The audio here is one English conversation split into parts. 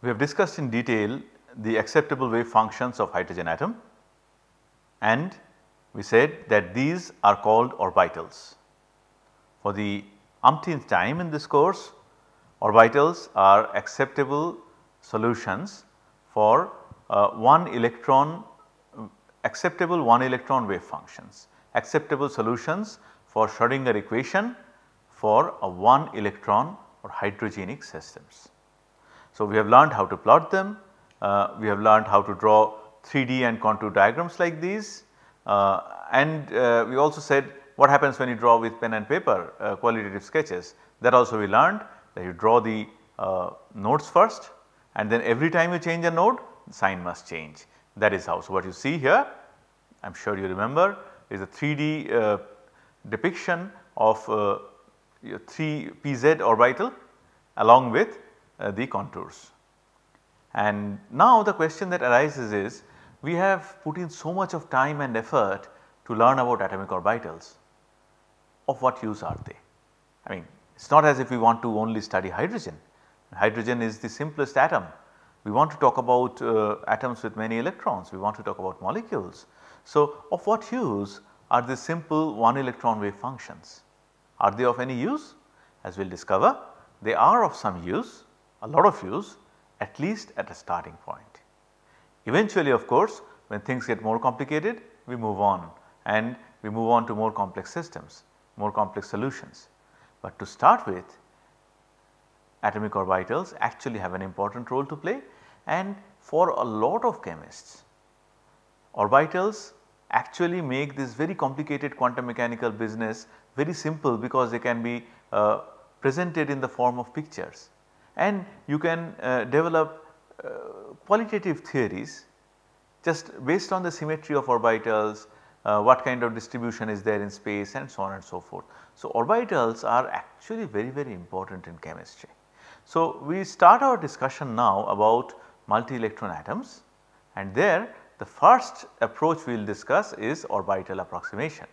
We have discussed in detail the acceptable wave functions of hydrogen atom and we said that these are called orbitals. For the umpteenth time in this course orbitals are acceptable solutions for uh, one electron acceptable one electron wave functions, acceptable solutions for Schrodinger equation for a one electron or hydrogenic systems. So, we have learned how to plot them, uh, we have learned how to draw 3D and contour diagrams like these uh, and uh, we also said what happens when you draw with pen and paper uh, qualitative sketches that also we learned that you draw the uh, nodes first and then every time you change a node sign must change that is how. So, what you see here I am sure you remember is a 3D uh, depiction of 3 pz orbital along with uh, the contours. And now the question that arises is we have put in so much of time and effort to learn about atomic orbitals of what use are they? I mean it is not as if we want to only study hydrogen, hydrogen is the simplest atom. We want to talk about uh, atoms with many electrons, we want to talk about molecules. So, of what use are these simple one electron wave functions? Are they of any use? As we will discover they are of some use a lot of use at least at a starting point. Eventually of course when things get more complicated we move on and we move on to more complex systems, more complex solutions. But to start with atomic orbitals actually have an important role to play and for a lot of chemists orbitals actually make this very complicated quantum mechanical business very simple because they can be uh, presented in the form of pictures and you can uh, develop uh, qualitative theories just based on the symmetry of orbitals, uh, what kind of distribution is there in space and so on and so forth. So, orbitals are actually very very important in chemistry. So, we start our discussion now about multi electron atoms and there the first approach we will discuss is orbital approximation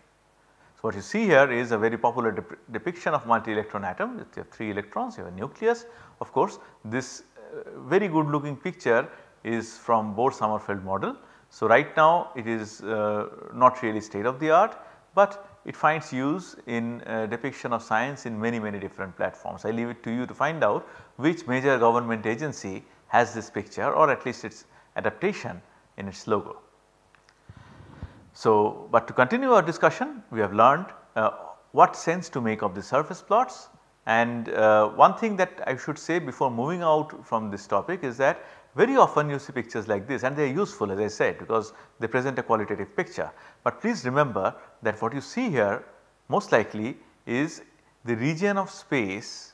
what you see here is a very popular dep depiction of multi-electron atom with your 3 electrons, you have a nucleus. Of course, this uh, very good looking picture is from Bohr-Sommerfeld model. So, right now it is uh, not really state of the art, but it finds use in uh, depiction of science in many many different platforms. I leave it to you to find out which major government agency has this picture or at least its adaptation in its logo. So, but to continue our discussion we have learned uh, what sense to make of the surface plots and uh, one thing that I should say before moving out from this topic is that very often you see pictures like this and they are useful as I said because they present a qualitative picture. But please remember that what you see here most likely is the region of space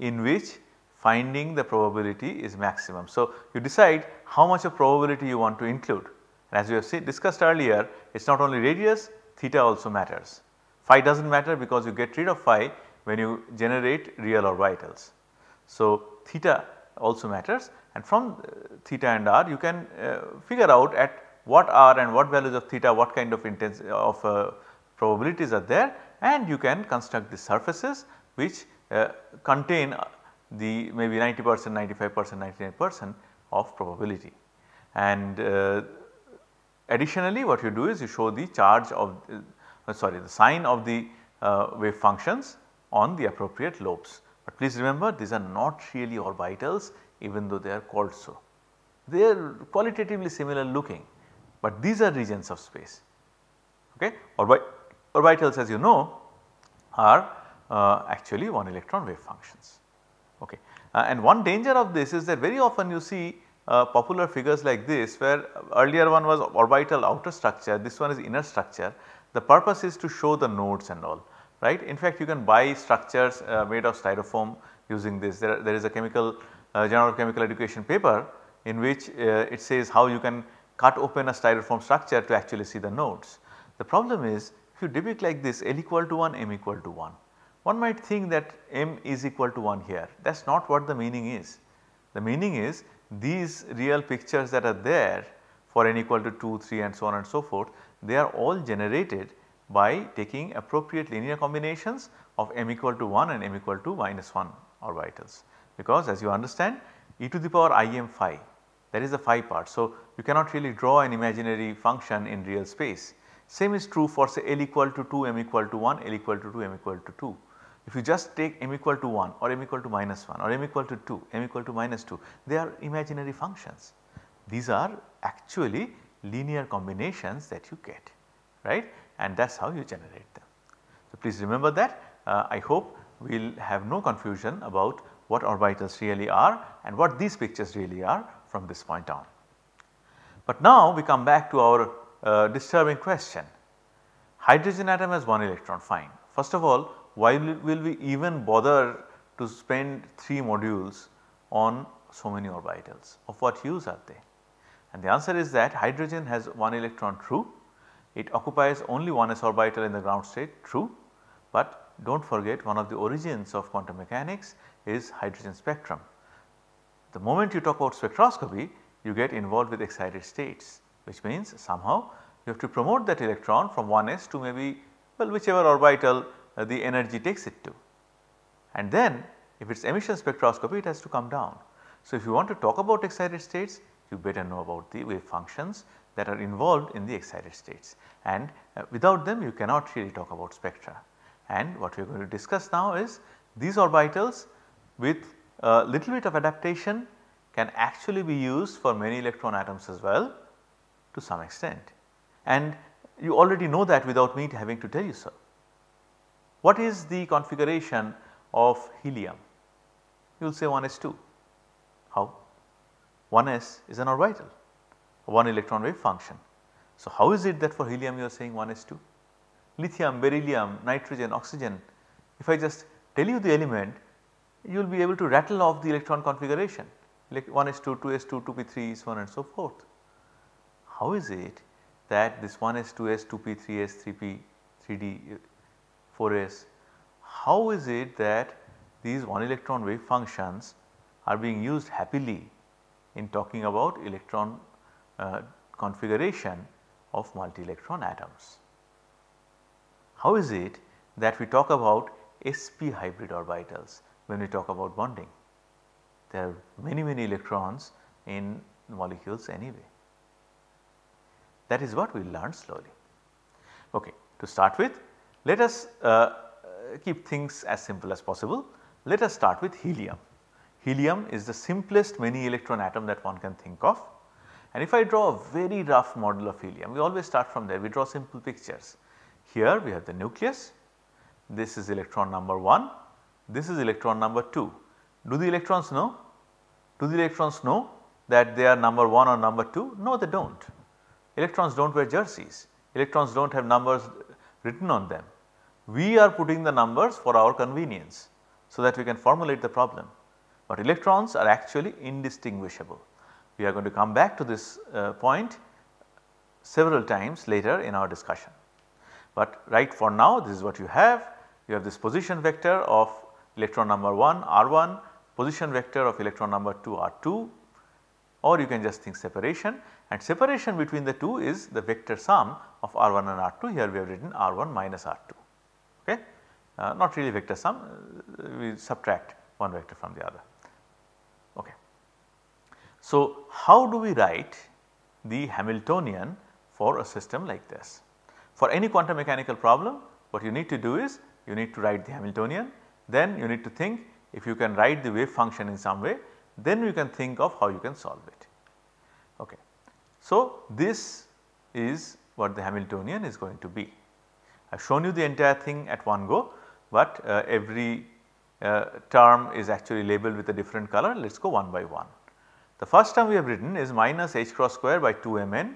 in which finding the probability is maximum. So, you decide how much of probability you want to include and as we have see, discussed earlier, it is not only radius, theta also matters. Phi does not matter because you get rid of phi when you generate real orbitals. So, theta also matters and from uh, theta and r you can uh, figure out at what r and what values of theta what kind of intensity of uh, probabilities are there and you can construct the surfaces which uh, contain the maybe 90 percent, 95 percent, 99 percent of probability. And uh, Additionally, what you do is you show the charge of uh, uh, sorry the sign of the uh, wave functions on the appropriate lobes. But please remember these are not really orbitals even though they are called so. They are qualitatively similar looking, but these are regions of space. Okay? orbitals as you know are uh, actually one electron wave functions. Okay. Uh, and one danger of this is that very often you see uh, popular figures like this where earlier one was orbital outer structure, this one is inner structure. The purpose is to show the nodes and all right. In fact, you can buy structures uh, made of styrofoam using this. There, there is a chemical uh, general chemical education paper in which uh, it says how you can cut open a styrofoam structure to actually see the nodes. The problem is if you depict like this L equal to 1, M equal to 1. One might think that M is equal to 1 here that is not what the meaning is. The meaning is these real pictures that are there for n equal to 2, 3 and so on and so forth, they are all generated by taking appropriate linear combinations of m equal to 1 and m equal to minus 1 orbitals. Because as you understand e to the power i m phi that is the phi part. So, you cannot really draw an imaginary function in real space. Same is true for say L equal to 2, M equal to 1, L equal to 2, M equal to 2. If you just take m equal to 1 or m equal to minus 1 or m equal to 2, m equal to minus 2, they are imaginary functions. These are actually linear combinations that you get, right and that is how you generate them. So, please remember that uh, I hope we will have no confusion about what orbitals really are and what these pictures really are from this point on. But now we come back to our uh, disturbing question. Hydrogen atom has one electron fine. First of all why will we even bother to spend 3 modules on so many orbitals of what use are they? And the answer is that hydrogen has 1 electron true, it occupies only one s orbital in the ground state true, but do not forget one of the origins of quantum mechanics is hydrogen spectrum. The moment you talk about spectroscopy you get involved with excited states which means somehow you have to promote that electron from 1s to maybe well whichever orbital uh, the energy takes it to. And then if it is emission spectroscopy it has to come down. So, if you want to talk about excited states you better know about the wave functions that are involved in the excited states and uh, without them you cannot really talk about spectra. And what we are going to discuss now is these orbitals with a little bit of adaptation can actually be used for many electron atoms as well to some extent. And you already know that without me having to tell you so. What is the configuration of helium? You will say 1s2. How? 1s is an orbital, one electron wave function. So, how is it that for helium you are saying 1s2? Lithium, beryllium, nitrogen, oxygen, if I just tell you the element, you will be able to rattle off the electron configuration like 1s2, 2s2, 2p3, so on and so forth. How is it that this 1s, 2s, 2p, 3s, 3p, 3d 4s, how is it that these one electron wave functions are being used happily in talking about electron uh, configuration of multi electron atoms. How is it that we talk about sp hybrid orbitals when we talk about bonding? There are many many electrons in molecules anyway. That is what we learn slowly. Okay, to start with let us uh, keep things as simple as possible. Let us start with helium. Helium is the simplest many electron atom that one can think of. And if I draw a very rough model of helium, we always start from there, we draw simple pictures. Here we have the nucleus, this is electron number 1, this is electron number 2. Do the electrons know? Do the electrons know that they are number 1 or number 2? No, they do not. Electrons do not wear jerseys, electrons do not have numbers written on them. We are putting the numbers for our convenience so that we can formulate the problem, but electrons are actually indistinguishable. We are going to come back to this uh, point several times later in our discussion. But right for now this is what you have, you have this position vector of electron number 1 R1, position vector of electron number 2 R2 or you can just think separation and separation between the two is the vector sum of R1 and R2 here we have written R1 minus R2 uh, not really vector sum uh, we subtract one vector from the other. Okay. So, how do we write the Hamiltonian for a system like this? For any quantum mechanical problem what you need to do is you need to write the Hamiltonian then you need to think if you can write the wave function in some way then you can think of how you can solve it. Okay. So, this is what the Hamiltonian is going to be. I have shown you the entire thing at one go, but uh, every uh, term is actually labeled with a different color. Let us go one by one. The first term we have written is minus h cross square by 2 mn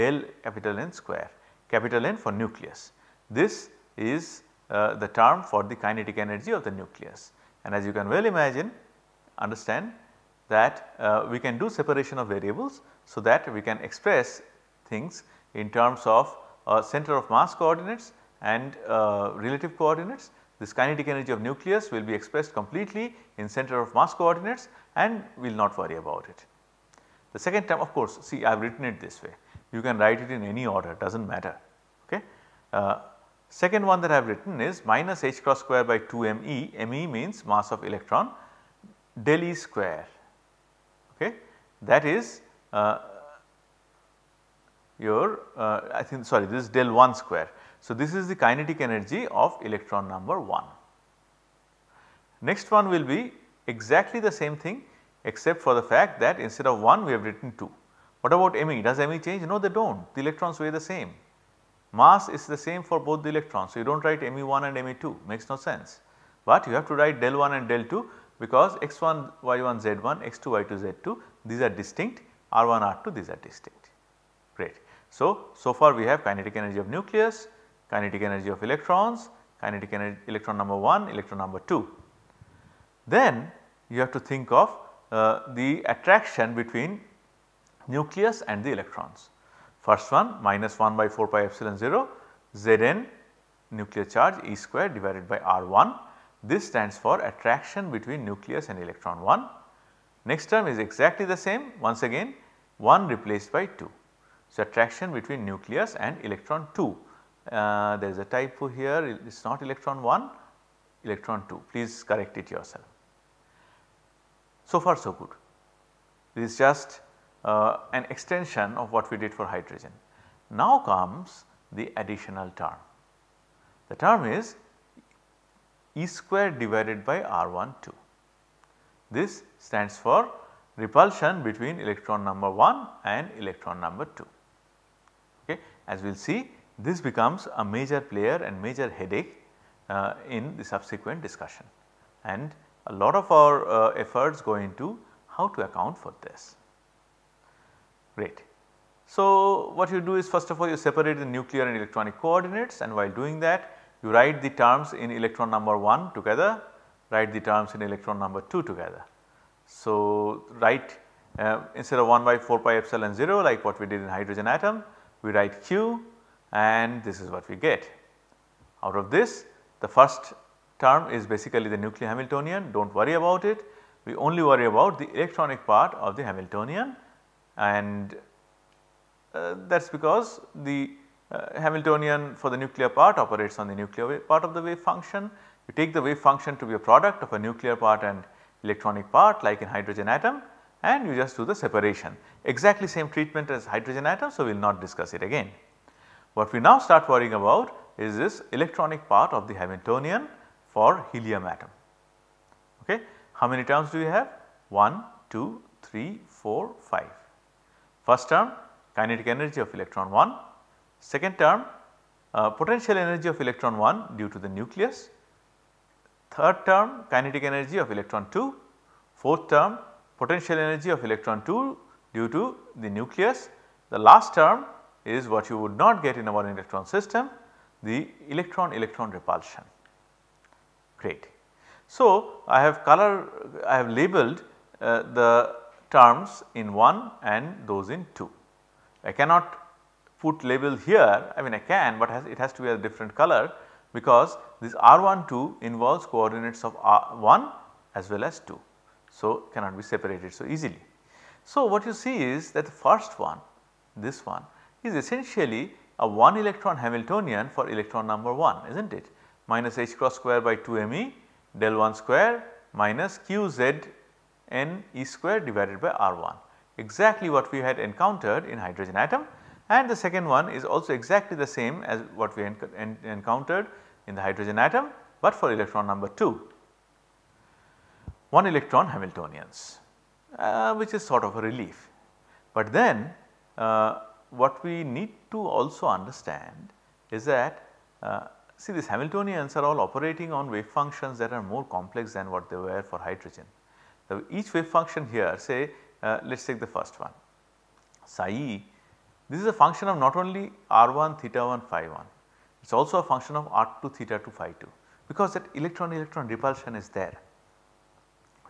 del capital N square, capital N for nucleus. This is uh, the term for the kinetic energy of the nucleus. And as you can well imagine, understand that uh, we can do separation of variables so that we can express things in terms of uh, center of mass coordinates and uh, relative coordinates this kinetic energy of nucleus will be expressed completely in center of mass coordinates and we will not worry about it. The second term of course see I have written it this way you can write it in any order does not matter ok. Uh, second one that I have written is minus h cross square by 2 me, me means mass of electron del e square ok that is uh, your uh, I think sorry this is del 1 square so, this is the kinetic energy of electron number 1. Next one will be exactly the same thing except for the fact that instead of 1 we have written 2. What about Me? Does Me change? No they do not. The electrons weigh the same. Mass is the same for both the electrons. So, you do not write Me1 and Me2 makes no sense. But you have to write del 1 and del 2 because x1, y1, z1, x2, y2, z2 these are distinct r1, r2 these are distinct. Great. So, so far we have kinetic energy of nucleus, kinetic energy of electrons, kinetic energy electron number 1, electron number 2. Then you have to think of uh, the attraction between nucleus and the electrons. First one minus 1 by 4 pi epsilon 0 Zn nuclear charge E square divided by R1. This stands for attraction between nucleus and electron 1. Next term is exactly the same once again 1 replaced by 2. So, attraction between nucleus and electron 2 uh, there is a typo here it is not electron 1 electron 2 please correct it yourself. So far so good this is just uh, an extension of what we did for hydrogen. Now comes the additional term the term is E square divided by R12 this stands for repulsion between electron number 1 and electron number 2 okay as we will see this becomes a major player and major headache uh, in the subsequent discussion and a lot of our uh, efforts go into how to account for this. Great. So, what you do is first of all you separate the nuclear and electronic coordinates and while doing that you write the terms in electron number 1 together, write the terms in electron number 2 together. So, write uh, instead of 1 by 4 pi epsilon 0 like what we did in hydrogen atom, we write q and this is what we get. Out of this the first term is basically the nuclear Hamiltonian do not worry about it we only worry about the electronic part of the Hamiltonian and uh, that is because the uh, Hamiltonian for the nuclear part operates on the nuclear part of the wave function. You take the wave function to be a product of a nuclear part and electronic part like in hydrogen atom and you just do the separation. Exactly same treatment as hydrogen atom, so we will not discuss it again. What we now start worrying about is this electronic part of the Hamiltonian for helium atom. Okay. How many terms do we have? 1, 2, 3, 4, 5. First term kinetic energy of electron 1, second term uh, potential energy of electron 1 due to the nucleus, third term kinetic energy of electron 2, fourth term potential energy of electron 2 due to the nucleus, the last term is what you would not get in a 1 electron system the electron electron repulsion. Great. So, I have color I have labeled uh, the terms in 1 and those in 2. I cannot put label here I mean I can but has, it has to be a different color because this R12 involves coordinates of R1 as well as 2. So, cannot be separated so easily. So, what you see is that the first one this one is essentially a 1 electron Hamiltonian for electron number 1 is not it minus h cross square by 2 me del 1 square minus q z n e square divided by r 1 exactly what we had encountered in hydrogen atom and the second one is also exactly the same as what we encountered in the hydrogen atom but for electron number 2 1 electron Hamiltonians uh, which is sort of a relief. But then uh, what we need to also understand is that uh, see these Hamiltonians are all operating on wave functions that are more complex than what they were for hydrogen. So, each wave function here say uh, let us take the first one psi e this is a function of not only r1 theta 1 phi 1 it is also a function of r2 theta 2 phi 2 because that electron electron repulsion is there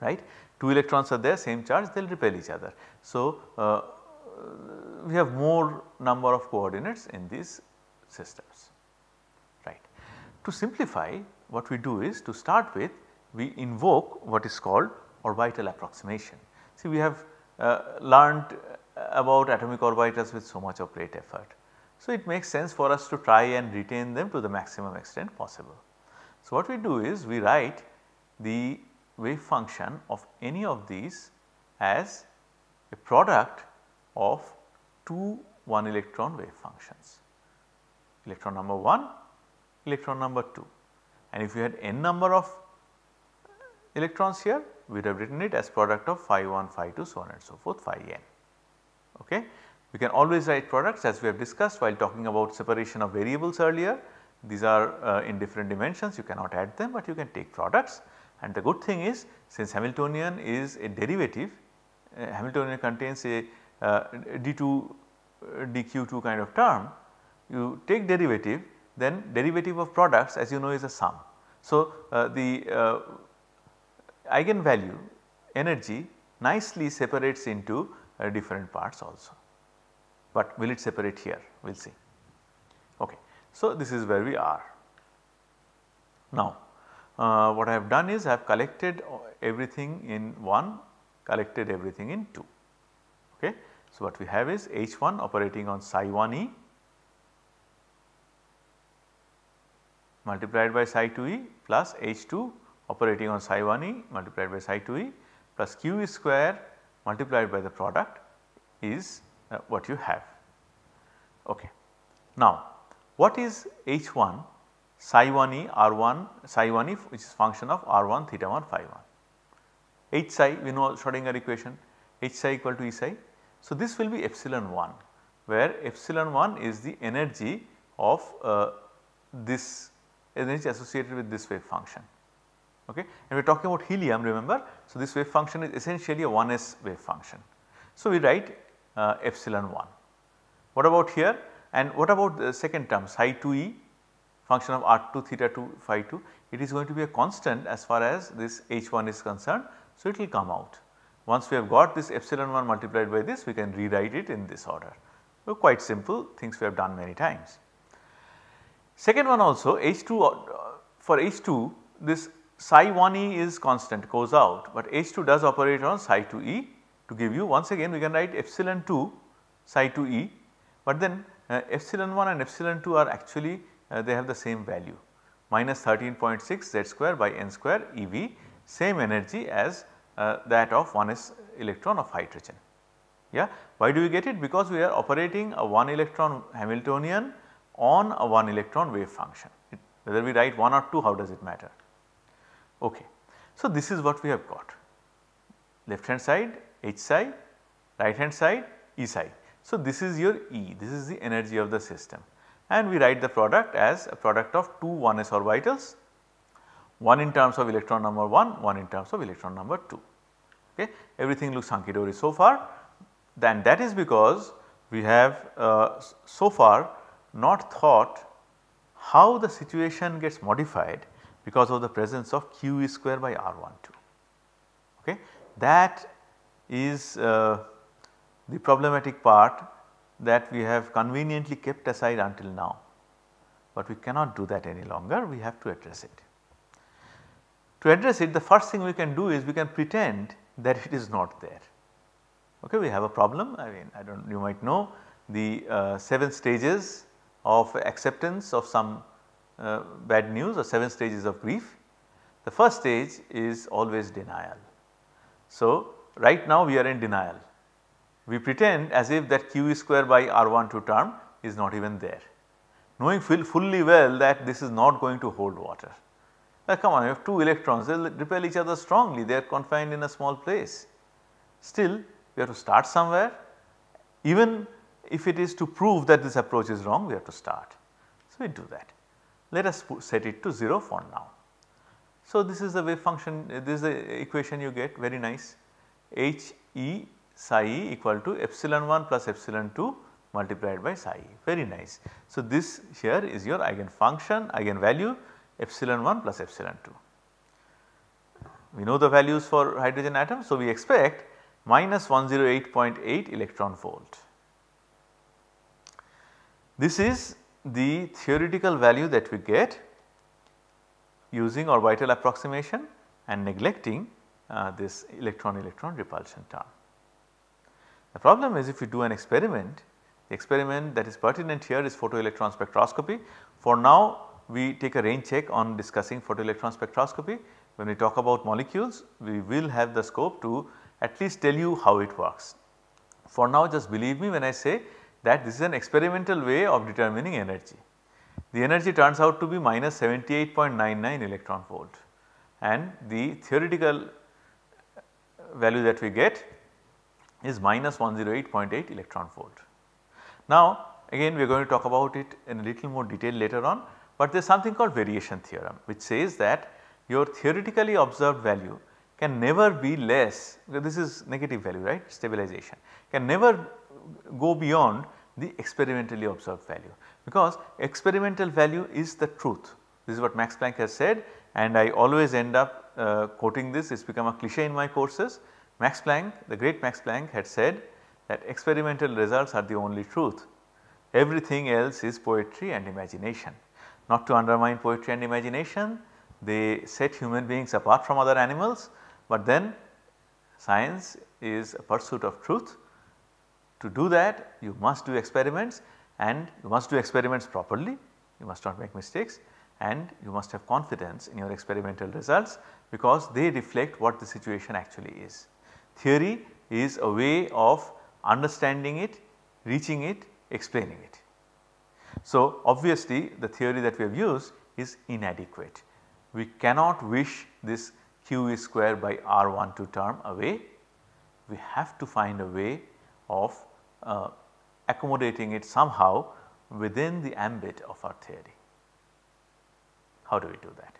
right. 2 electrons are there same charge they will repel each other. So, uh, we have more number of coordinates in these systems right. To simplify what we do is to start with we invoke what is called orbital approximation. See we have uh, learned about atomic orbitals with so much of great effort. So, it makes sense for us to try and retain them to the maximum extent possible. So, what we do is we write the wave function of any of these as a product of two 1 electron wave functions electron number 1, electron number 2 and if you had n number of electrons here we would have written it as product of phi 1, phi 2 so on and so forth phi n. Okay. We can always write products as we have discussed while talking about separation of variables earlier these are uh, in different dimensions you cannot add them but you can take products and the good thing is since Hamiltonian is a derivative uh, Hamiltonian contains a d2 uh, dq2 uh, kind of term, you take derivative then derivative of products as you know is a sum. So, uh, the eigenvalue energy nicely separates into uh, different parts also, but will it separate here we will see. Okay. So, this is where we are. Now, uh, what I have done is I have collected everything in 1, collected everything in 2. Okay. So, what we have is H1 operating on psi 1 E multiplied by psi 2 E plus H2 operating on psi 1 E multiplied by psi 2 E plus Q E square multiplied by the product is uh, what you have. Okay. Now, what is H1 psi 1 E R1 psi 1 E which is function of R1 theta 1 phi 1. H psi we know Schrodinger equation H psi equal to E psi so, this will be epsilon 1 where epsilon 1 is the energy of uh, this energy associated with this wave function. Okay. And we are talking about helium remember. So, this wave function is essentially a 1s wave function. So, we write uh, epsilon 1. What about here and what about the second term psi 2e function of r2 theta 2 phi 2 it is going to be a constant as far as this h1 is concerned. So, it will come out. Once we have got this epsilon 1 multiplied by this we can rewrite it in this order. So, quite simple things we have done many times. Second one also H2 uh, for H2 this psi 1e is constant goes out, but H2 does operate on psi 2e to give you once again we can write epsilon 2 psi 2e, but then uh, epsilon 1 and epsilon 2 are actually uh, they have the same value minus 13.6 z square by n square ev same energy as uh, that of 1s electron of hydrogen. Yeah. Why do we get it? Because we are operating a 1 electron Hamiltonian on a 1 electron wave function. It, whether we write 1 or 2 how does it matter? Okay. So, this is what we have got left hand side H psi, right hand side E psi. So, this is your E this is the energy of the system and we write the product as a product of two 1s orbitals one in terms of electron number 1, one in terms of electron number 2. Okay. Everything looks hunky-dory so far then that is because we have uh, so far not thought how the situation gets modified because of the presence of q square by r12. Okay. That is uh, the problematic part that we have conveniently kept aside until now, but we cannot do that any longer we have to address it. To address it the first thing we can do is we can pretend that it is not there. Okay, we have a problem I mean I do not you might know the uh, 7 stages of acceptance of some uh, bad news or 7 stages of grief. The first stage is always denial. So, right now we are in denial. We pretend as if that q e square by r one two term is not even there knowing fully well that this is not going to hold water. Now come on you have 2 electrons they will repel each other strongly they are confined in a small place. Still we have to start somewhere even if it is to prove that this approach is wrong we have to start. So we do that. Let us set it to 0 for now. So this is the wave function this is the equation you get very nice H E psi e equal to epsilon 1 plus epsilon 2 multiplied by psi e very nice. So this here is your eigen function eigen value epsilon 1 plus epsilon 2. We know the values for hydrogen atoms. So, we expect minus 108.8 electron volt. This is the theoretical value that we get using orbital approximation and neglecting uh, this electron electron repulsion term. The problem is if you do an experiment, the experiment that is pertinent here is photoelectron spectroscopy. For now we take a range check on discussing photoelectron spectroscopy. When we talk about molecules, we will have the scope to at least tell you how it works. For now just believe me when I say that this is an experimental way of determining energy. The energy turns out to be minus 78.99 electron volt and the theoretical value that we get is minus 108.8 electron volt. Now again we are going to talk about it in a little more detail later on but there is something called variation theorem which says that your theoretically observed value can never be less this is negative value right stabilization can never go beyond the experimentally observed value because experimental value is the truth. This is what Max Planck has said and I always end up uh, quoting this It's become a cliche in my courses. Max Planck the great Max Planck had said that experimental results are the only truth everything else is poetry and imagination not to undermine poetry and imagination. They set human beings apart from other animals, but then science is a pursuit of truth. To do that you must do experiments and you must do experiments properly, you must not make mistakes and you must have confidence in your experimental results because they reflect what the situation actually is. Theory is a way of understanding it, reaching it, explaining it. So, obviously the theory that we have used is inadequate. We cannot wish this q is square by r one two term away. We have to find a way of uh, accommodating it somehow within the ambit of our theory. How do we do that?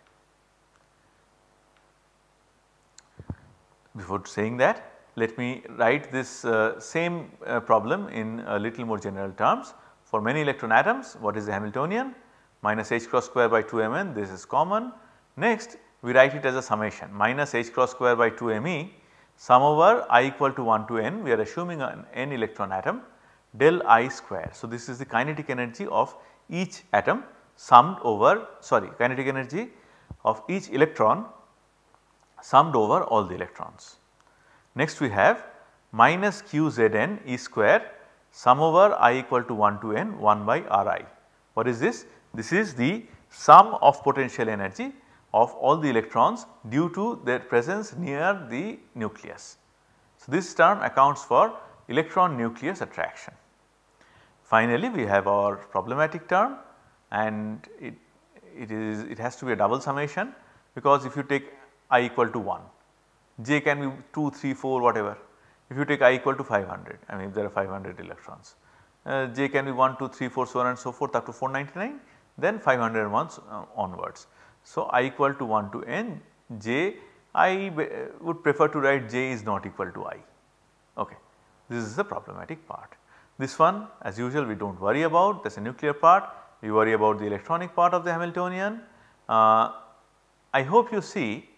Before saying that, let me write this uh, same uh, problem in a uh, little more general terms. For many electron atoms what is the Hamiltonian minus h cross square by 2 mn this is common. Next we write it as a summation minus h cross square by 2 me sum over i equal to 1 to n we are assuming an n electron atom del i square. So, this is the kinetic energy of each atom summed over sorry kinetic energy of each electron summed over all the electrons. Next we have minus q z n e square sum over i equal to 1 to n 1 by Ri. What is this? This is the sum of potential energy of all the electrons due to their presence near the nucleus. So, this term accounts for electron nucleus attraction. Finally, we have our problematic term and it, it is it has to be a double summation because if you take i equal to 1, j can be 2, 3, 4 whatever if you take i equal to 500 I mean if there are 500 electrons uh, j can be 1 2 3 4 so on and so forth up to 499 then 501 uh, onwards. So, i equal to 1 to n j I uh, would prefer to write j is not equal to i ok. This is the problematic part. This one as usual we do not worry about that is a nuclear part we worry about the electronic part of the Hamiltonian. Uh, I hope you see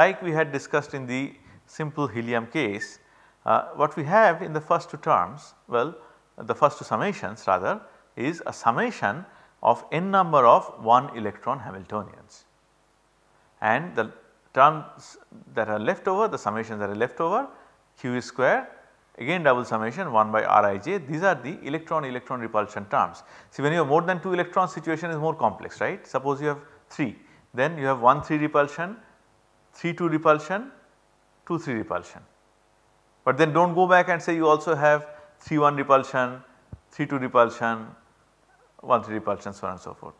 like we had discussed in the simple helium case uh, what we have in the first two terms, well the first two summations rather is a summation of n number of 1 electron Hamiltonians and the terms that are left over the summations that are left over q square again double summation 1 by rij these are the electron electron repulsion terms. See when you have more than 2 electrons situation is more complex right suppose you have 3 then you have 1 3 repulsion 3 2 repulsion 2 3 repulsion but then do not go back and say you also have 3 1 repulsion, 3 2 repulsion, 1 3 repulsion so on and so forth.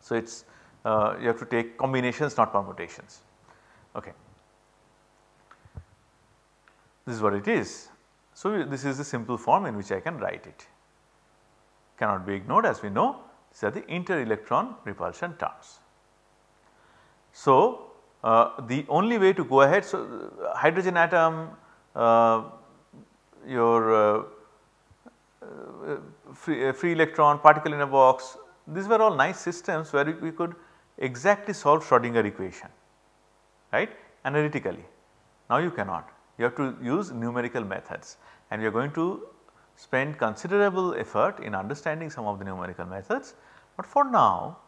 So, it is uh, you have to take combinations not permutations. Okay. This is what it is. So, this is the simple form in which I can write it cannot be ignored as we know these are the inter electron repulsion terms. So, uh, the only way to go ahead so uh, hydrogen atom uh, your uh, uh, free, free, electron, particle in a box, these were all nice systems where we could exactly solve Schrodinger equation right analytically. Now you cannot, you have to use numerical methods and we are going to spend considerable effort in understanding some of the numerical methods, but for now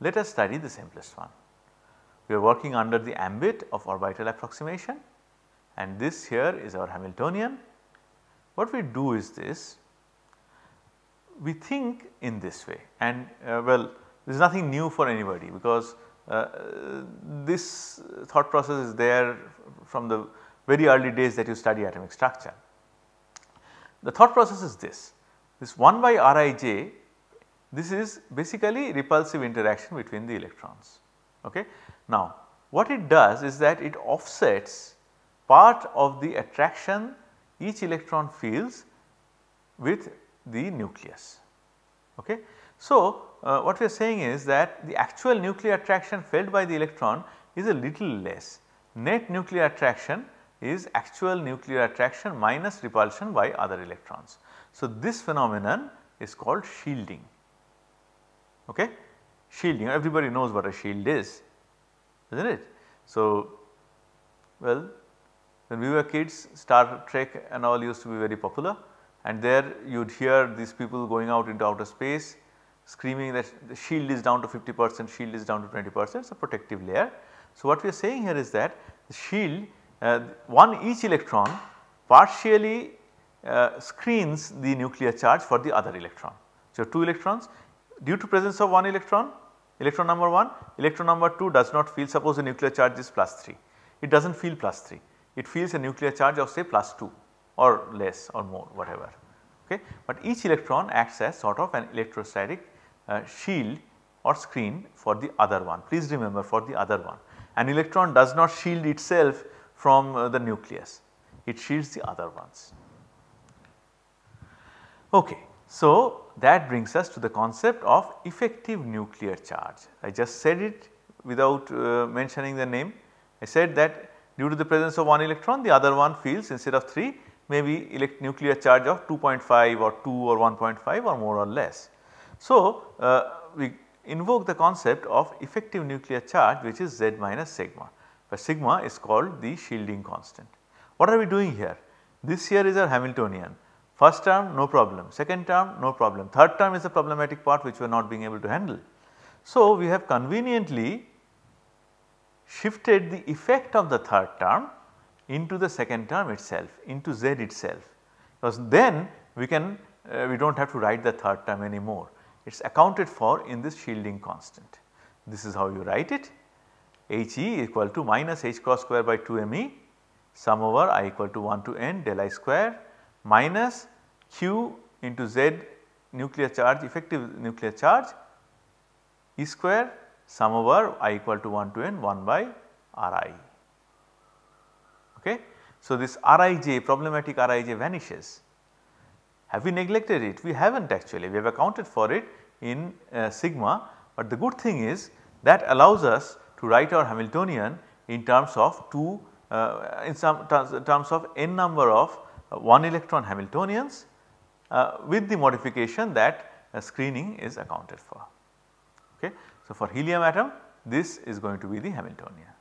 let us study the simplest one. We are working under the ambit of orbital approximation and this here is our Hamiltonian. What we do is this, we think in this way and uh, well there is nothing new for anybody because uh, this thought process is there from the very early days that you study atomic structure. The thought process is this, this 1 by Rij this is basically repulsive interaction between the electrons. Okay. Now what it does is that it offsets part of the attraction each electron feels with the nucleus. Okay. So, uh, what we are saying is that the actual nuclear attraction felt by the electron is a little less. Net nuclear attraction is actual nuclear attraction minus repulsion by other electrons. So, this phenomenon is called shielding. Okay? Shielding everybody knows what a shield is is not it. So, well when we were kids Star Trek and all used to be very popular and there you would hear these people going out into outer space screaming that the shield is down to 50 percent, shield is down to 20 percent, it is a protective layer. So, what we are saying here is that the shield uh, one each electron partially uh, screens the nuclear charge for the other electron. So, 2 electrons due to presence of one electron electron number 1 electron number 2 does not feel suppose the nuclear charge is plus 3 it does not feel plus 3 it feels a nuclear charge of say plus 2 or less or more whatever. Okay. But each electron acts as sort of an electrostatic uh, shield or screen for the other one. Please remember for the other one. An electron does not shield itself from uh, the nucleus, it shields the other ones. Okay. So, that brings us to the concept of effective nuclear charge. I just said it without uh, mentioning the name. I said that Due to the presence of one electron the other one feels instead of 3 maybe elect nuclear charge of 2.5 or 2 or 1.5 or more or less. So, uh, we invoke the concept of effective nuclear charge which is Z minus sigma where sigma is called the shielding constant. What are we doing here? This here is our Hamiltonian first term no problem, second term no problem, third term is the problematic part which we are not being able to handle. So, we have conveniently shifted the effect of the third term into the second term itself into z itself because then we can uh, we do not have to write the third term anymore it is accounted for in this shielding constant. This is how you write it He equal to minus H cross square by 2 ME sum over i equal to 1 to n del i square minus q into z nuclear charge effective nuclear charge e square sum over i equal to 1 to n 1 by Ri. Okay. So, this Rij problematic Rij vanishes. Have we neglected it? We have not actually we have accounted for it in uh, sigma, but the good thing is that allows us to write our Hamiltonian in terms of 2 uh, in some terms, of n number of uh, 1 electron Hamiltonians uh, with the modification that uh, screening is accounted for. Okay. So, for helium atom this is going to be the Hamiltonian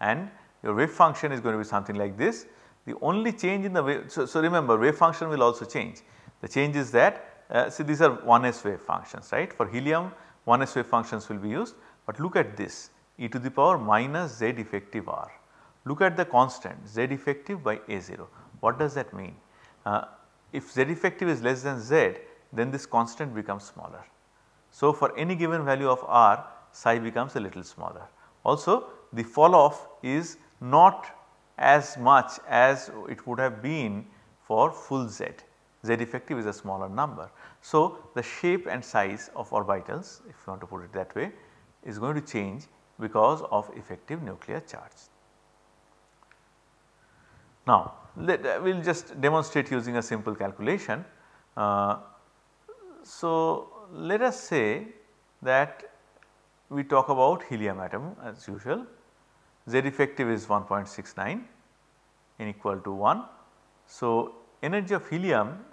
and your wave function is going to be something like this. The only change in the wave, so, so remember wave function will also change. The change is that uh, see these are 1s wave functions right. For helium 1s wave functions will be used but look at this e to the power minus z effective r. Look at the constant z effective by a0. What does that mean? Uh, if z effective is less than z then this constant becomes smaller. So, for any given value of r psi becomes a little smaller. Also the fall off is not as much as it would have been for full z, z effective is a smaller number. So, the shape and size of orbitals if you want to put it that way is going to change because of effective nuclear charge. Now, uh, we will just demonstrate using a simple calculation. Uh, so, let us say that we talk about helium atom as usual. Z effective is 1.69 n equal to 1. So, energy of helium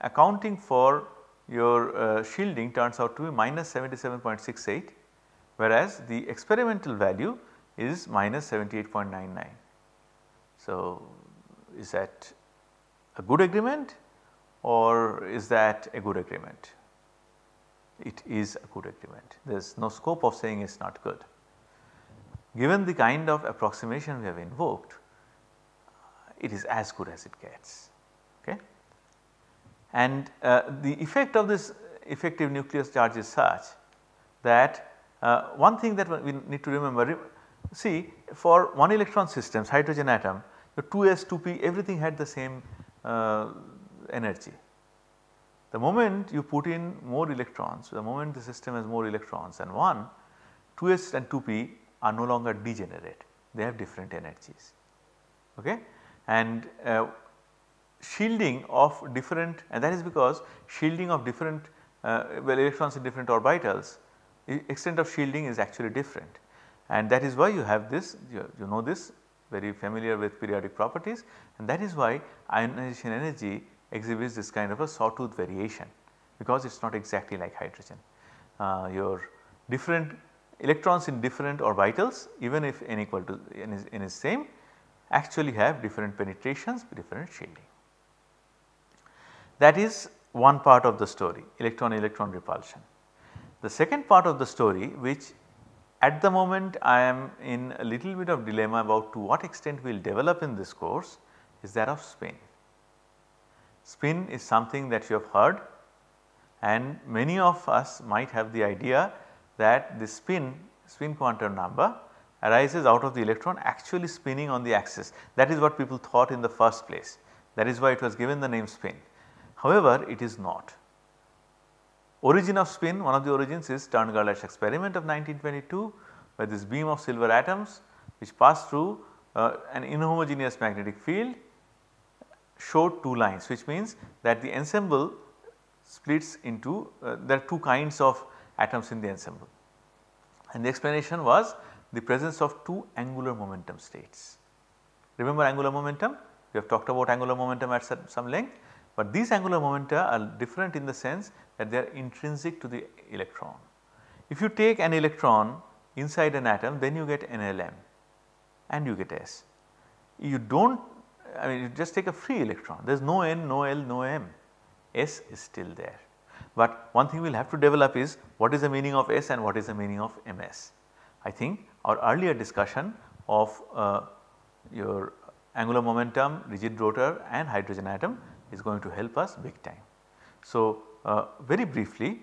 accounting for your uh, shielding turns out to be minus 77.68 whereas the experimental value is minus 78.99. So, is that a good agreement or is that a good agreement? it is a good agreement. There is no scope of saying it is not good. Given the kind of approximation we have invoked, it is as good as it gets. Okay? And uh, the effect of this effective nucleus charge is such that uh, one thing that we need to remember, see for one electron systems hydrogen atom, the 2s, 2p everything had the same uh, energy the moment you put in more electrons, the moment the system has more electrons than 1, 2s and 2p are no longer degenerate, they have different energies. Okay? And uh, shielding of different and that is because shielding of different uh, well electrons in different orbitals extent of shielding is actually different and that is why you have this you, you know this very familiar with periodic properties and that is why ionization energy exhibits this kind of a sawtooth variation because it is not exactly like hydrogen. Uh, your different electrons in different orbitals even if n equal to n is, n is same actually have different penetrations different shielding. That is one part of the story electron electron repulsion. The second part of the story which at the moment I am in a little bit of dilemma about to what extent we will develop in this course is that of spin. Spin is something that you have heard and many of us might have the idea that the spin, spin quantum number arises out of the electron actually spinning on the axis. That is what people thought in the first place. That is why it was given the name spin. However, it is not. Origin of spin, one of the origins is Stern-Gerlach experiment of 1922 where this beam of silver atoms which pass through uh, an inhomogeneous magnetic field showed two lines which means that the ensemble splits into uh, there are two kinds of atoms in the ensemble. And the explanation was the presence of two angular momentum states. Remember angular momentum? We have talked about angular momentum at some length, but these angular momenta are different in the sense that they are intrinsic to the electron. If you take an electron inside an atom then you get NLM and you get S. You do not I mean you just take a free electron there is no N, no L, no M, S is still there. But one thing we will have to develop is what is the meaning of S and what is the meaning of MS. I think our earlier discussion of uh, your angular momentum, rigid rotor and hydrogen atom is going to help us big time. So, uh, very briefly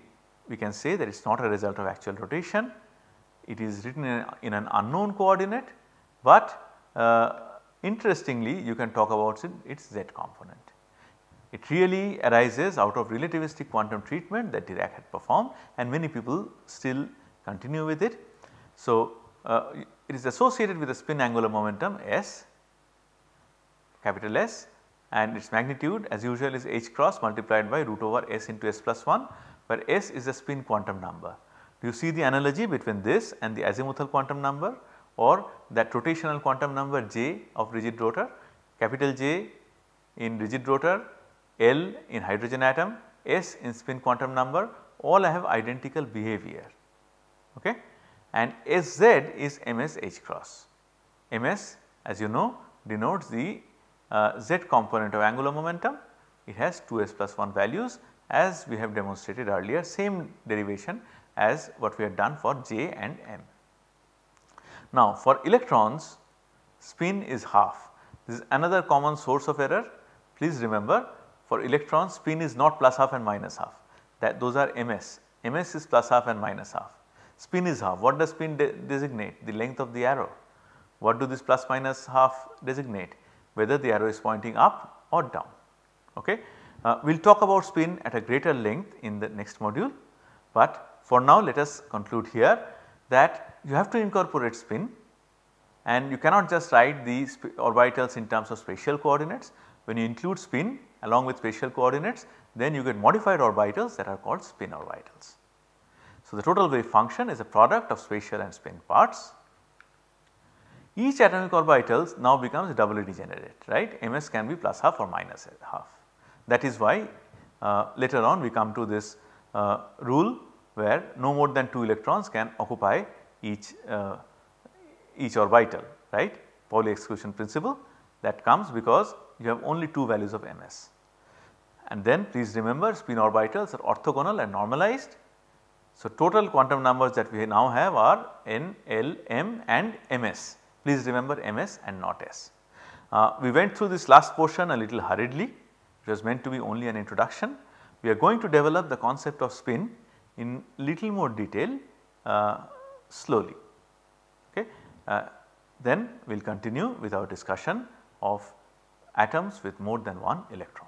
we can say that it is not a result of actual rotation, it is written in, in an unknown coordinate, but uh, Interestingly you can talk about it, its z component. It really arises out of relativistic quantum treatment that Dirac had performed and many people still continue with it. So, uh, it is associated with the spin angular momentum S capital S and its magnitude as usual is h cross multiplied by root over s into s plus 1 where s is the spin quantum number. Do you see the analogy between this and the azimuthal quantum number? or that rotational quantum number j of rigid rotor, capital J in rigid rotor, L in hydrogen atom, S in spin quantum number all have identical behavior okay? and Sz is Ms H cross. Ms as you know denotes the uh, Z component of angular momentum, it has 2s plus 1 values as we have demonstrated earlier same derivation as what we had done for J and M. Now for electrons spin is half. This is another common source of error. Please remember for electrons spin is not plus half and minus half that those are ms. ms is plus half and minus half. Spin is half. What does spin de designate? The length of the arrow. What do this plus minus half designate? Whether the arrow is pointing up or down. Okay. Uh, we will talk about spin at a greater length in the next module, but for now let us conclude here that you have to incorporate spin and you cannot just write these orbitals in terms of spatial coordinates. When you include spin along with spatial coordinates then you get modified orbitals that are called spin orbitals. So, the total wave function is a product of spatial and spin parts. Each atomic orbital now becomes doubly degenerate right ms can be plus half or minus half. That is why uh, later on we come to this uh, rule where no more than 2 electrons can occupy each, uh, each orbital right Pauli exclusion principle that comes because you have only 2 values of ms. And then please remember spin orbitals are orthogonal and normalized. So, total quantum numbers that we now have are n, l, m and ms. Please remember ms and not s. Uh, we went through this last portion a little hurriedly, it was meant to be only an introduction. We are going to develop the concept of spin in little more detail uh, slowly. Okay. Uh, then we will continue with our discussion of atoms with more than one electron.